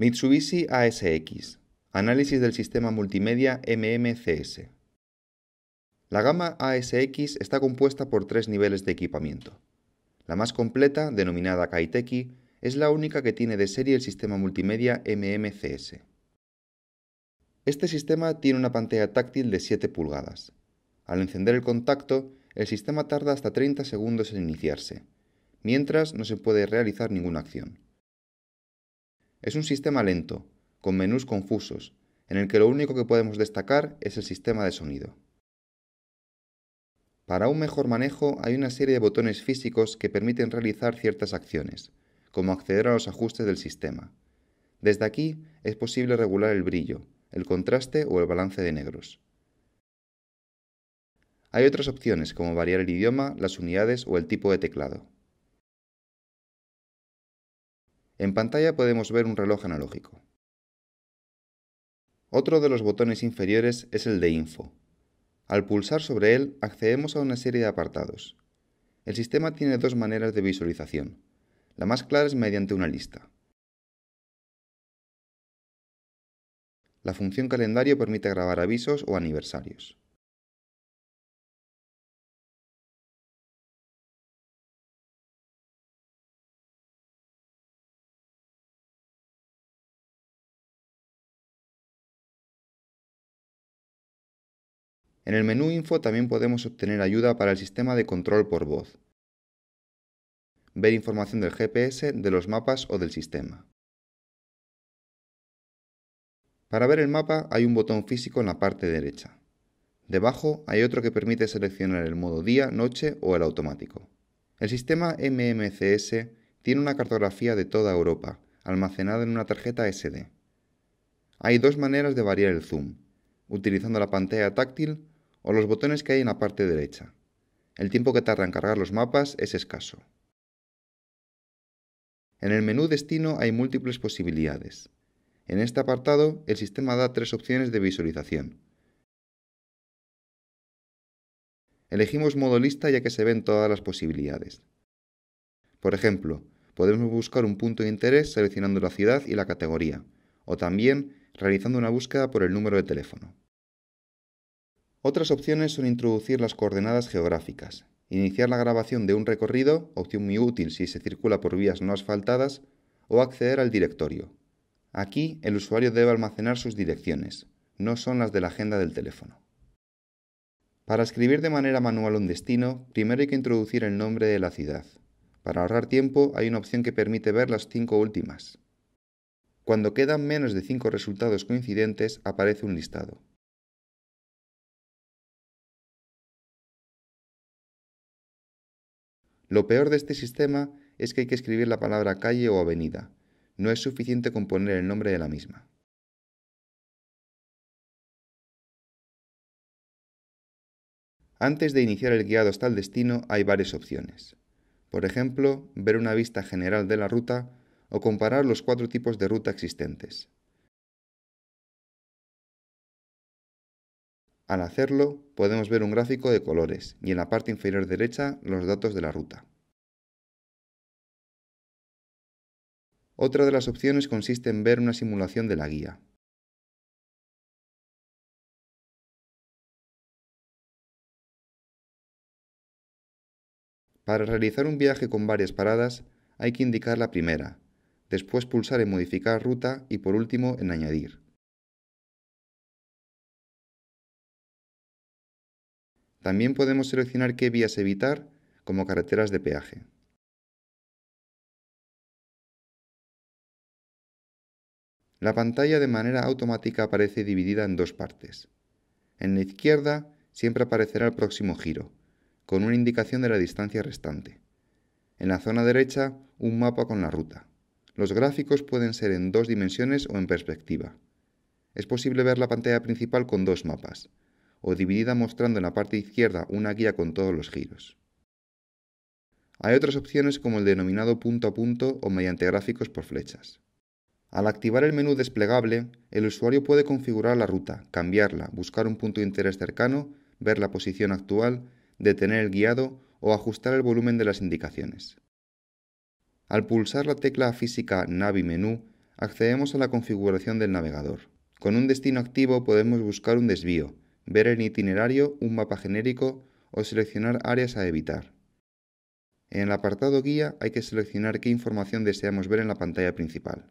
Mitsubishi ASX. Análisis del sistema multimedia MMCS. La gama ASX está compuesta por tres niveles de equipamiento. La más completa, denominada Kaiteki, es la única que tiene de serie el sistema multimedia MMCS. Este sistema tiene una pantalla táctil de 7 pulgadas. Al encender el contacto, el sistema tarda hasta 30 segundos en iniciarse, mientras no se puede realizar ninguna acción. Es un sistema lento, con menús confusos, en el que lo único que podemos destacar es el sistema de sonido. Para un mejor manejo hay una serie de botones físicos que permiten realizar ciertas acciones, como acceder a los ajustes del sistema. Desde aquí es posible regular el brillo, el contraste o el balance de negros. Hay otras opciones como variar el idioma, las unidades o el tipo de teclado. En pantalla podemos ver un reloj analógico. Otro de los botones inferiores es el de Info. Al pulsar sobre él accedemos a una serie de apartados. El sistema tiene dos maneras de visualización. La más clara es mediante una lista. La función calendario permite grabar avisos o aniversarios. En el menú Info también podemos obtener ayuda para el sistema de control por voz. Ver información del GPS, de los mapas o del sistema. Para ver el mapa hay un botón físico en la parte derecha. Debajo hay otro que permite seleccionar el modo día, noche o el automático. El sistema MMCS tiene una cartografía de toda Europa, almacenada en una tarjeta SD. Hay dos maneras de variar el zoom, utilizando la pantalla táctil o los botones que hay en la parte derecha. El tiempo que tarda en cargar los mapas es escaso. En el menú Destino hay múltiples posibilidades. En este apartado, el sistema da tres opciones de visualización. Elegimos modo lista ya que se ven todas las posibilidades. Por ejemplo, podemos buscar un punto de interés seleccionando la ciudad y la categoría, o también realizando una búsqueda por el número de teléfono. Otras opciones son introducir las coordenadas geográficas, iniciar la grabación de un recorrido, opción muy útil si se circula por vías no asfaltadas, o acceder al directorio. Aquí el usuario debe almacenar sus direcciones, no son las de la agenda del teléfono. Para escribir de manera manual un destino, primero hay que introducir el nombre de la ciudad. Para ahorrar tiempo hay una opción que permite ver las cinco últimas. Cuando quedan menos de cinco resultados coincidentes aparece un listado. Lo peor de este sistema es que hay que escribir la palabra calle o avenida. No es suficiente con poner el nombre de la misma. Antes de iniciar el guiado hasta el destino hay varias opciones. Por ejemplo, ver una vista general de la ruta o comparar los cuatro tipos de ruta existentes. Al hacerlo, podemos ver un gráfico de colores y en la parte inferior derecha los datos de la ruta. Otra de las opciones consiste en ver una simulación de la guía. Para realizar un viaje con varias paradas, hay que indicar la primera, después pulsar en Modificar ruta y por último en Añadir. También podemos seleccionar qué vías evitar como carreteras de peaje. La pantalla de manera automática aparece dividida en dos partes. En la izquierda siempre aparecerá el próximo giro, con una indicación de la distancia restante. En la zona derecha, un mapa con la ruta. Los gráficos pueden ser en dos dimensiones o en perspectiva. Es posible ver la pantalla principal con dos mapas, o dividida mostrando en la parte izquierda una guía con todos los giros. Hay otras opciones como el denominado punto a punto o mediante gráficos por flechas. Al activar el menú desplegable, el usuario puede configurar la ruta, cambiarla, buscar un punto de interés cercano, ver la posición actual, detener el guiado o ajustar el volumen de las indicaciones. Al pulsar la tecla física Navi Menú, accedemos a la configuración del navegador. Con un destino activo podemos buscar un desvío, ver el itinerario un mapa genérico o seleccionar áreas a evitar. En el apartado Guía hay que seleccionar qué información deseamos ver en la pantalla principal.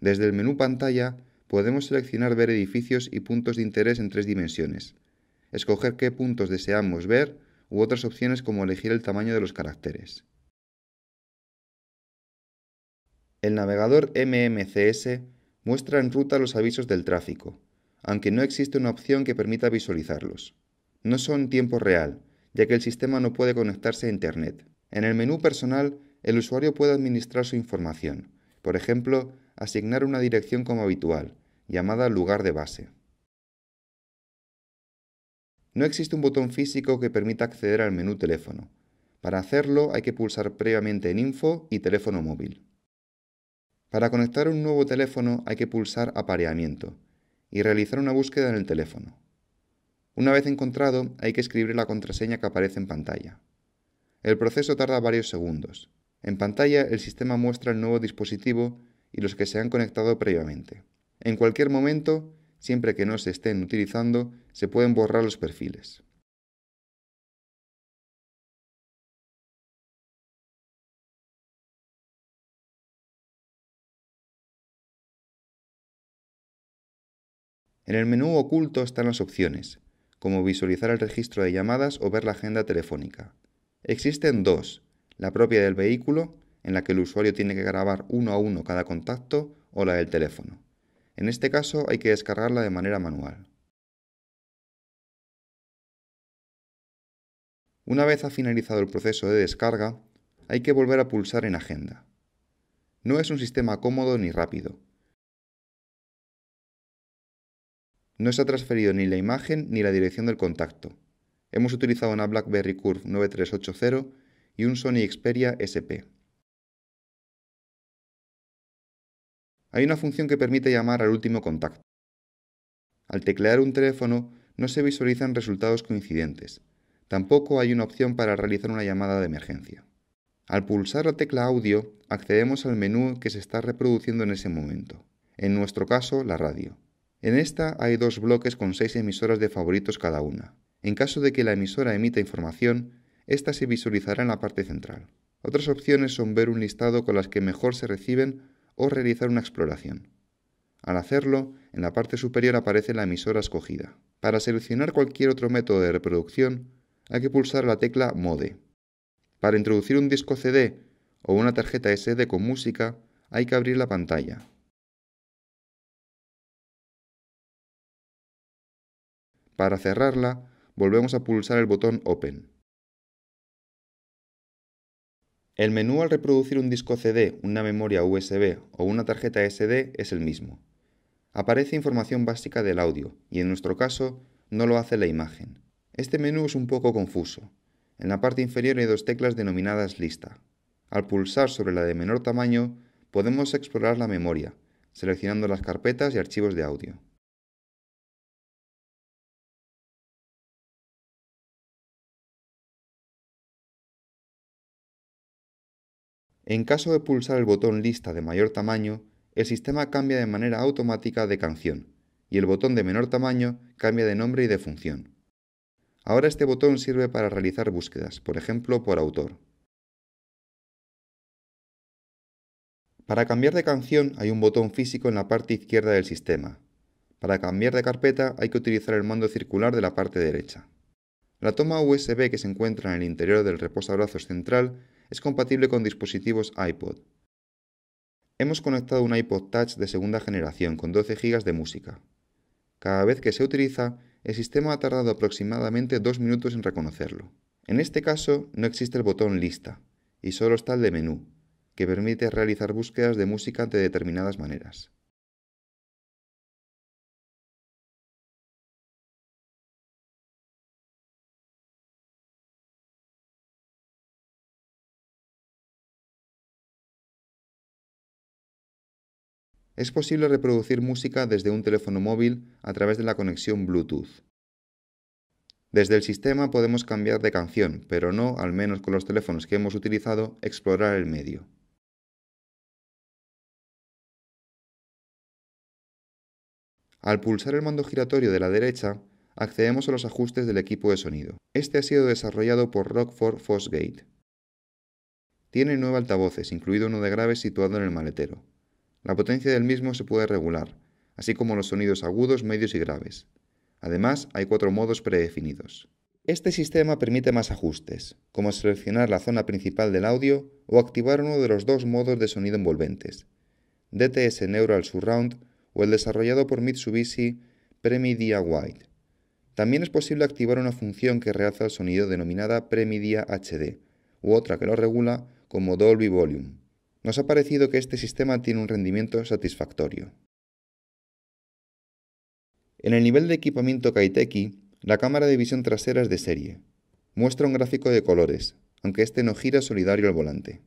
Desde el menú Pantalla podemos seleccionar ver edificios y puntos de interés en tres dimensiones, escoger qué puntos deseamos ver u otras opciones como elegir el tamaño de los caracteres. El navegador MMCS muestra en ruta los avisos del tráfico, aunque no existe una opción que permita visualizarlos. No son tiempo real, ya que el sistema no puede conectarse a Internet. En el menú personal, el usuario puede administrar su información, por ejemplo, asignar una dirección como habitual, llamada lugar de base. No existe un botón físico que permita acceder al menú teléfono. Para hacerlo hay que pulsar previamente en Info y Teléfono móvil. Para conectar un nuevo teléfono hay que pulsar Apareamiento y realizar una búsqueda en el teléfono. Una vez encontrado, hay que escribir la contraseña que aparece en pantalla. El proceso tarda varios segundos. En pantalla el sistema muestra el nuevo dispositivo y los que se han conectado previamente. En cualquier momento, siempre que no se estén utilizando, se pueden borrar los perfiles. En el menú oculto están las opciones, como visualizar el registro de llamadas o ver la agenda telefónica. Existen dos, la propia del vehículo, en la que el usuario tiene que grabar uno a uno cada contacto, o la del teléfono. En este caso hay que descargarla de manera manual. Una vez ha finalizado el proceso de descarga, hay que volver a pulsar en Agenda. No es un sistema cómodo ni rápido, No se ha transferido ni la imagen ni la dirección del contacto. Hemos utilizado una BlackBerry Curve 9380 y un Sony Xperia SP. Hay una función que permite llamar al último contacto. Al teclear un teléfono no se visualizan resultados coincidentes. Tampoco hay una opción para realizar una llamada de emergencia. Al pulsar la tecla audio, accedemos al menú que se está reproduciendo en ese momento, en nuestro caso la radio. En esta hay dos bloques con seis emisoras de favoritos cada una. En caso de que la emisora emita información, esta se visualizará en la parte central. Otras opciones son ver un listado con las que mejor se reciben o realizar una exploración. Al hacerlo, en la parte superior aparece la emisora escogida. Para seleccionar cualquier otro método de reproducción, hay que pulsar la tecla Mode. Para introducir un disco CD o una tarjeta SD con música, hay que abrir la pantalla, Para cerrarla, volvemos a pulsar el botón Open. El menú al reproducir un disco CD, una memoria USB o una tarjeta SD es el mismo. Aparece información básica del audio y en nuestro caso no lo hace la imagen. Este menú es un poco confuso. En la parte inferior hay dos teclas denominadas lista. Al pulsar sobre la de menor tamaño podemos explorar la memoria, seleccionando las carpetas y archivos de audio. En caso de pulsar el botón lista de mayor tamaño, el sistema cambia de manera automática de canción y el botón de menor tamaño cambia de nombre y de función. Ahora este botón sirve para realizar búsquedas, por ejemplo por autor. Para cambiar de canción hay un botón físico en la parte izquierda del sistema. Para cambiar de carpeta hay que utilizar el mando circular de la parte derecha. La toma USB que se encuentra en el interior del reposabrazos central es compatible con dispositivos iPod. Hemos conectado un iPod Touch de segunda generación con 12 GB de música. Cada vez que se utiliza, el sistema ha tardado aproximadamente dos minutos en reconocerlo. En este caso, no existe el botón lista, y solo está el de menú, que permite realizar búsquedas de música de determinadas maneras. es posible reproducir música desde un teléfono móvil a través de la conexión Bluetooth. Desde el sistema podemos cambiar de canción, pero no, al menos con los teléfonos que hemos utilizado, explorar el medio. Al pulsar el mando giratorio de la derecha, accedemos a los ajustes del equipo de sonido. Este ha sido desarrollado por Rockford Fosgate. Tiene nueve altavoces, incluido uno de graves situado en el maletero. La potencia del mismo se puede regular, así como los sonidos agudos, medios y graves. Además, hay cuatro modos predefinidos. Este sistema permite más ajustes, como seleccionar la zona principal del audio o activar uno de los dos modos de sonido envolventes, DTS Neural Surround o el desarrollado por Mitsubishi Premidia Wide. También es posible activar una función que realza el sonido denominada Premidia HD, u otra que lo regula como Dolby Volume nos ha parecido que este sistema tiene un rendimiento satisfactorio. En el nivel de equipamiento Kaiteki, la cámara de visión trasera es de serie. Muestra un gráfico de colores, aunque este no gira solidario al volante.